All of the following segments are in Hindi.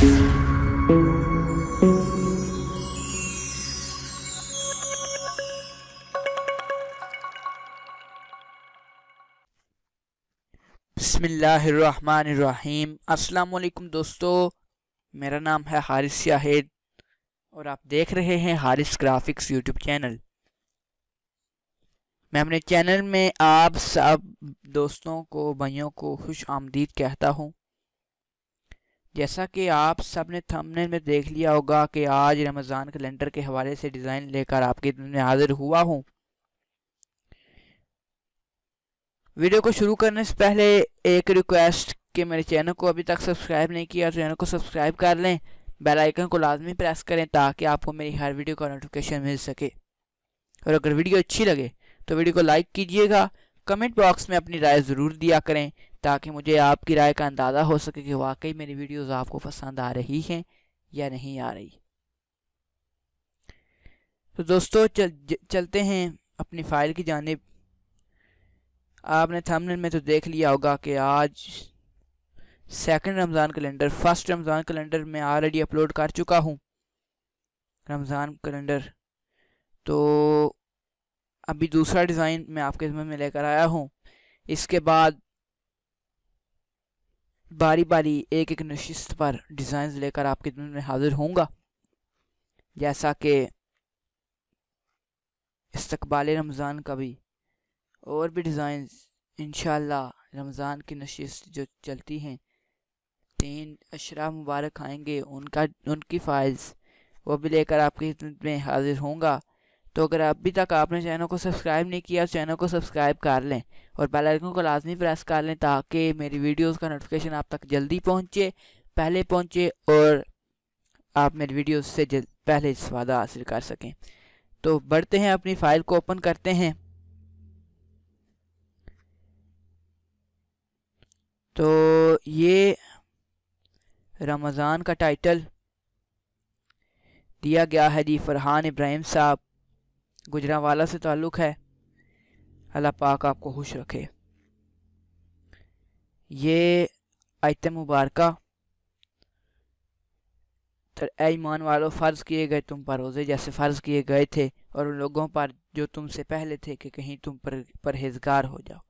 अस्सलाम वालेकुम दोस्तों मेरा नाम है हारिस याहिद और आप देख रहे हैं हारिस ग्राफिक्स यूट्यूब चैनल मैं अपने चैनल में आप सब दोस्तों को भाइयों को खुश आमदीद कहता हूँ जैसा कि आप सब ने थंबनेल में देख लिया होगा कि आज रमज़ान कैलेंडर के हवाले से डिज़ाइन लेकर आपके में हाजिर हुआ हूँ वीडियो को शुरू करने से पहले एक रिक्वेस्ट कि मेरे चैनल को अभी तक सब्सक्राइब नहीं किया चैनल तो को सब्सक्राइब कर लें बेल आइकन को लाजमी प्रेस करें ताकि आपको मेरी हर वीडियो का नोटिफिकेशन मिल सके और अगर वीडियो अच्छी लगे तो वीडियो को लाइक कीजिएगा कमेंट बॉक्स में अपनी राय ज़रूर दिया करें ताकि मुझे आपकी राय का अंदाज़ा हो सके कि वाकई मेरी वीडियोज़ आपको पसंद आ रही हैं या नहीं आ रही तो दोस्तों चल, चलते हैं अपनी फाइल की जानब आपने थंबनेल में तो देख लिया होगा कि आज second Ramzan calendar first Ramzan calendar मैं ऑलरेडी अपलोड कर चुका हूँ रमज़ान कैलेंडर तो अभी दूसरा डिज़ाइन मैं आपके समय में लेकर आया हूँ इसके बाद बारी बारी एक एक नशिस्त पर डिज़ाइन लेकर आपके दिन में हाजिर होंगे जैसा कि इस्तबाल रमज़ान का भी और भी डिज़ाइन इन रमज़ान की नशिस्त जो चलती हैं तीन अशरा मुबारक आएंगे उनका उनकी फ़ाइल्स वो भी लेकर आपके खिदमत में हाजिर होंगे तो अगर अभी तक आपने चैनल को सब्सक्राइब नहीं किया तो चैनल को सब्सक्राइब कर लें और बेल आइकन को लाजमी प्रेस कर लें ताकि मेरी वीडियोस का नोटिफिकेशन आप तक जल्दी पहुंचे पहले पहुंचे और आप मेरी वीडियोस से पहले इस्वादा हासिल कर सकें तो बढ़ते हैं अपनी फ़ाइल को ओपन करते हैं तो ये रमज़ान का टाइटल दिया गया है जी फरहान इब्राहिम साहब गुजरावाला से ताल्लुक़ है अल्लाह पाक आपको खुश रखे ये आयत मुबारक ईमान वालों फ़र्ज़ किए गए तुम पर रोज़े जैसे फ़र्ज़ किए गए थे और उन लोगों पर जो तुमसे पहले थे कि कहीं तुम पर परहेजगार हो जाओ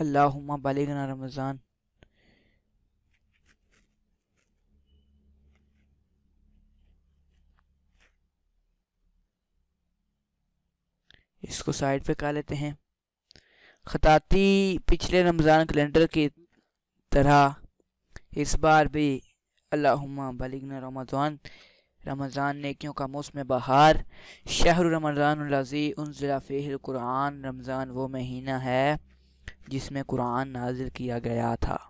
अल्लाहुम्मा बलिगना रमज़ान इसको साइड पे कर लेते हैं खताती पिछले रमज़ान कैलेंडर की तरह इस बार भी अल्लाहुम्मा बलिगना रमज़ान रमज़ान नेकियों का मौसम बहार शहर रमज़ानजी उनजिलाफ़िल कुरान रमज़ान वो महीना है जिसमें कुरान नाजिल किया गया था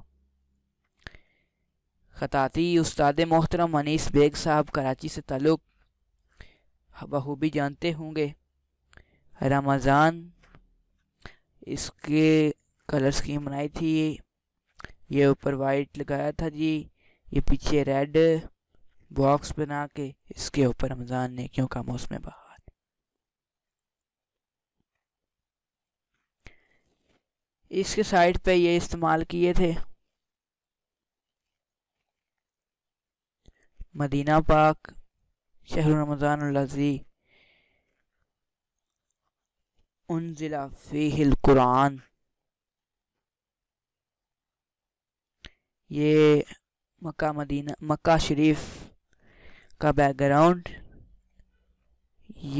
खताती उस्ताद मोहतरम मनीष बेग साहब कराची से ताल्लुक़ बखूबी जानते होंगे रमज़ान इसके कलर स्कीम बनाई थी ये ऊपर वाइट लगाया था जी ये पीछे रेड बॉक्स बना के इसके ऊपर रमज़ान ने क्यों का मौसम बहार इसके साइड पे ये इस्तेमाल किए थे मदीना पाक शहर रमज़ान लजी उनजिला कुरान ये मक्का मदीना मक्का शरीफ का बैकग्राउंड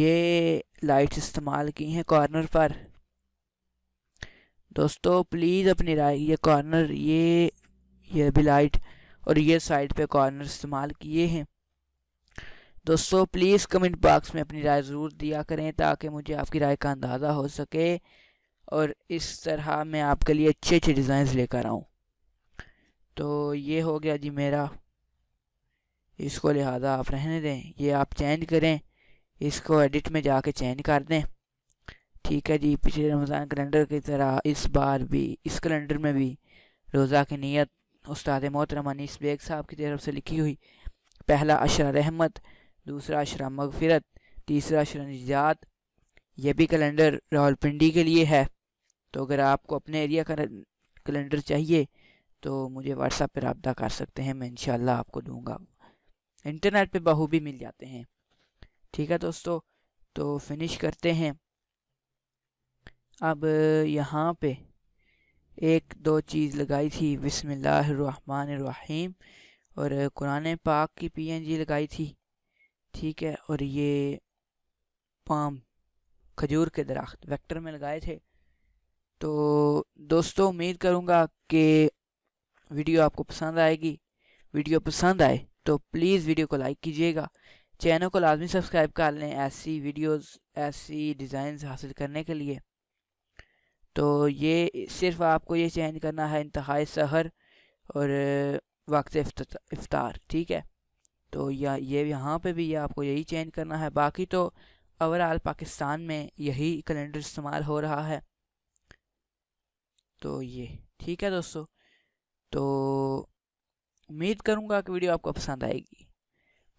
ये लाइट्स इस्तेमाल की हैं कॉर्नर पर दोस्तों प्लीज़ अपनी राय ये कॉर्नर ये ये भी लाइट और ये साइड पे कॉर्नर इस्तेमाल किए हैं दोस्तों प्लीज़ कमेंट बॉक्स में अपनी राय ज़रूर दिया करें ताकि मुझे आपकी राय का अंदाज़ा हो सके और इस तरह मैं आपके लिए अच्छे अच्छे डिज़ाइन लेकर आऊँ तो ये हो गया जी मेरा इसको लिहाजा आप रहने दें ये आप चेंज करें इसको एडिट में जाके चेंज कर दें ठीक है जी पिछले रमज़ान कैलेंडर की तरह इस बार भी इस कैलेंडर में भी रोज़ा की नीयत उस्ताद मोहतरमानी इस बेग साहब की तरफ से लिखी हुई पहला अशर रहमत दूसरा अशरा मगफिरत तीसरा अशरा निजात यह भी कैलेंडर रावलपिंडी के लिए है तो अगर आपको अपने एरिया का कैलेंडर चाहिए तो मुझे व्हाट्सएप पर रबा कर सकते हैं मैं इन आपको दूंगा इंटरनेट पे भी मिल जाते हैं ठीक है दोस्तों तो फिनिश करते हैं अब यहाँ पे एक दो चीज़ लगाई थी बसमिल्लर और कुरान पाक की पीएनजी लगाई थी ठीक है और ये पाम खजूर के दरख्त वेक्टर में लगाए थे तो दोस्तों उम्मीद करूँगा कि वीडियो आपको पसंद आएगी वीडियो पसंद आए तो प्लीज़ वीडियो को लाइक कीजिएगा चैनल को लाजमी सब्सक्राइब कर लें ऐसी वीडियोस ऐसी डिज़ाइन हासिल करने के लिए तो ये सिर्फ आपको ये चेंज करना है इंतहा सहर और वक्त इफ्तार ठीक है तो या ये यहाँ पे भी आपको यही चेंज करना है बाकी तो ओवरऑल पाकिस्तान में यही कैलेंडर इस्तेमाल हो रहा है तो ये ठीक है दोस्तों तो उम्मीद करूँगा कि वीडियो आपको पसंद आएगी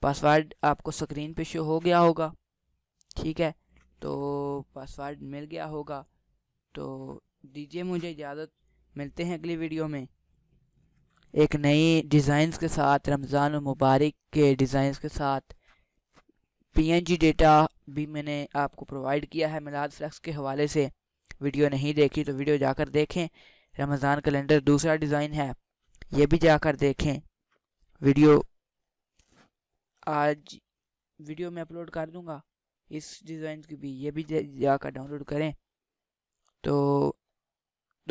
पासवर्ड आपको स्क्रीन पे शो हो गया होगा ठीक है तो पासवर्ड मिल गया होगा तो दीजिए मुझे इजाज़त मिलते हैं अगली वीडियो में एक नई डिज़ाइंस के साथ रमज़ान मुबारक के डिज़ाइंस के साथ पीएनजी डेटा भी मैंने आपको प्रोवाइड किया है मिलाद फ्लक्स के हवाले से वीडियो नहीं देखी तो वीडियो जाकर देखें रमज़ान कैलेंडर दूसरा डिज़ाइन है ये भी जाकर देखें वीडियो आज वीडियो में अपलोड कर दूंगा इस डिज़ाइन की भी ये भी जाकर डाउनलोड करें तो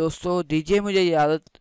दोस्तों दीजिए मुझे इजाज़त